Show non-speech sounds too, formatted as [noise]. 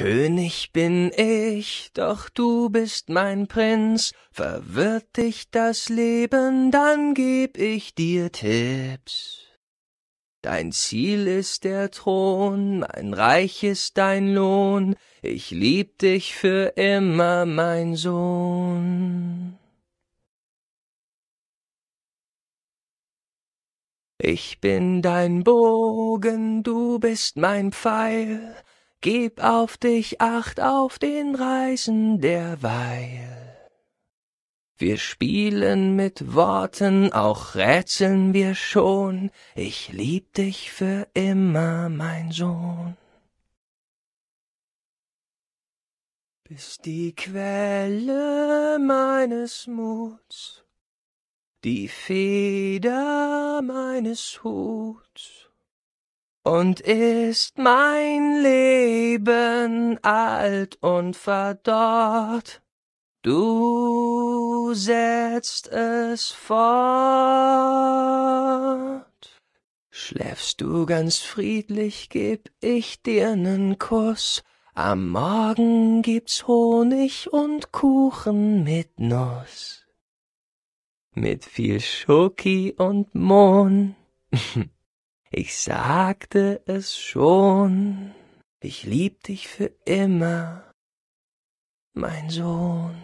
König bin ich, doch du bist mein Prinz, verwirrt dich das Leben, dann geb ich dir Tipps. Dein Ziel ist der Thron, mein Reich ist dein Lohn, ich lieb dich für immer, mein Sohn. Ich bin dein Bogen, du bist mein Pfeil, Gib auf dich acht auf den Reisen derweil. Wir spielen mit Worten, auch rätseln wir schon. Ich lieb dich für immer, mein Sohn. Bist die Quelle meines Muts, die Feder meines Huts und ist mein Leben alt und verdorrt. Du setzt es fort. Schläfst du ganz friedlich, geb ich dir nen Kuss. Am Morgen gibt's Honig und Kuchen mit Nuss. Mit viel Schoki und Mohn. [laughs] Ich sagte es schon. Ich lieb dich für immer, mein Sohn.